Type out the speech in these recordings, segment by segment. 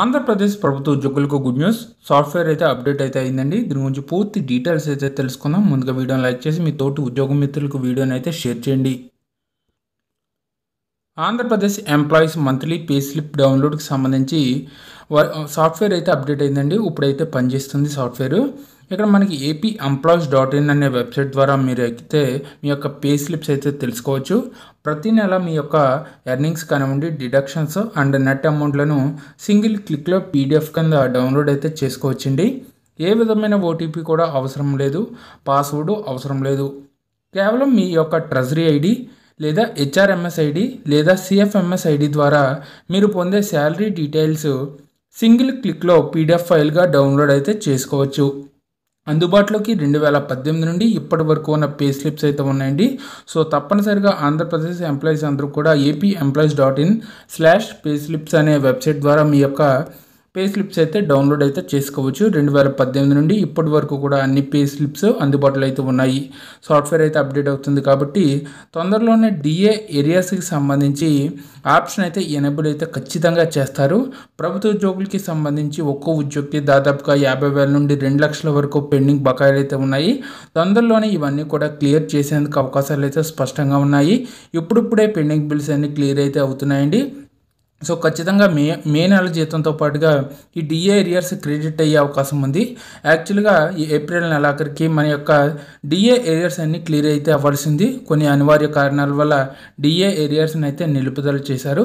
ఆంధ్రప్రదేశ్ ప్రభుత్వ ఉద్యోగులకు good news software అయితే అప్డేట్ అయితే అయిందండి దీని గురించి పూర్తి డీటెయిల్స్ అయితే తెలుసుకుందాం ముందుగా వీడియోని లైక్ చేసి మీ తోటి ఉద్యోగ మిత్రులకు వీడియోని అయితే షేర్ చేయండి Andhra Pradesh employees monthly pay slip డౌన్లోడ్కి సంబంధించి సాఫ్ట్వేర్ అయితే అప్డేట్ అయిందండి ఇప్పుడైతే పనిచేస్తుంది సాఫ్ట్వేర్ ఇక్కడ మనకి ఏపీ ఎంప్లాయీస్ డాట్ ఇన్ అనే వెబ్సైట్ ద్వారా మీరు ఎక్కితే మీ యొక్క పే స్లిప్స్ అయితే తెలుసుకోవచ్చు ప్రతి నెల మీ యొక్క ఎర్నింగ్స్ కానివ్వండి డిడక్షన్స్ అండ్ నెట్ అమౌంట్లను సింగిల్ క్లిక్లో పీడిఎఫ్ కింద డౌన్లోడ్ అయితే చేసుకోవచ్చండి ఏ విధమైన ఓటీపీ కూడా అవసరం లేదు పాస్వర్డ్ అవసరం లేదు కేవలం మీ యొక్క ట్రెజరీ ఐడి లేదా హెచ్ఆర్ఎంఎస్ ఐడి లేదా సిఎఫ్ఎంఎస్ ఐడి ద్వారా మీరు పొందే శాలరీ డీటెయిల్స్ సింగిల్ క్లిక్లో పీడిఎఫ్ ఫైల్గా డౌన్లోడ్ అయితే చేసుకోవచ్చు అందుబాటులోకి రెండు వేల పద్దెనిమిది నుండి ఇప్పటి వరకు ఉన్న పే స్లిప్స్ అయితే ఉన్నాయండి సో తప్పనిసరిగా ఆంధ్రప్రదేశ్ ఎంప్లాయీస్ అందరూ కూడా AP employees dot in slash pay slips అనే వెబ్సైట్ ద్వారా మీ యొక్క పే స్లిప్స్ అయితే డౌన్లోడ్ అయితే చేసుకోవచ్చు రెండు వేల పద్దెనిమిది నుండి ఇప్పటి వరకు కూడా అన్ని పే స్లిప్స్ అందుబాటులో అయితే ఉన్నాయి సాఫ్ట్వేర్ అయితే అప్డేట్ అవుతుంది కాబట్టి తొందరలోనే డిఏ ఏరియాస్కి సంబంధించి ఆప్షన్ అయితే ఎనబుల్ అయితే ఖచ్చితంగా చేస్తారు ప్రభుత్వ ఉద్యోగులకి సంబంధించి ఒక్కో ఉద్యోగికి దాదాపుగా యాభై వేల నుండి రెండు లక్షల వరకు పెండింగ్ బకాయిలు అయితే ఉన్నాయి తొందరలోనే ఇవన్నీ కూడా క్లియర్ చేసేందుకు అవకాశాలు అయితే స్పష్టంగా ఉన్నాయి ఇప్పుడిప్పుడే పెండింగ్ బిల్స్ అన్ని క్లియర్ అయితే అవుతున్నాయండి సో ఖచ్చితంగా మే మే నెల జీతంతో పాటుగా ఈ డిఏ ఎరియర్స్ క్రెడిట్ అయ్యే అవకాశం ఉంది యాక్చువల్గా ఈ ఏప్రిల్ నెలాఖరికి మన యొక్క డిఏ ఏరియర్స్ అన్ని క్లియర్ అయితే అవ్వాల్సింది కొన్ని అనివార్య కారణాల వల్ల డిఏ ఏరియర్స్ని అయితే నిలుపుదల చేశారు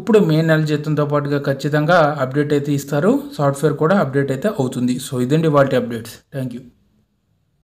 ఇప్పుడు మే నెల జీతంతో పాటుగా ఖచ్చితంగా అప్డేట్ అయితే ఇస్తారు సాఫ్ట్వేర్ కూడా అప్డేట్ అయితే అవుతుంది సో ఇదండి వాటి అప్డేట్స్ థ్యాంక్ యూ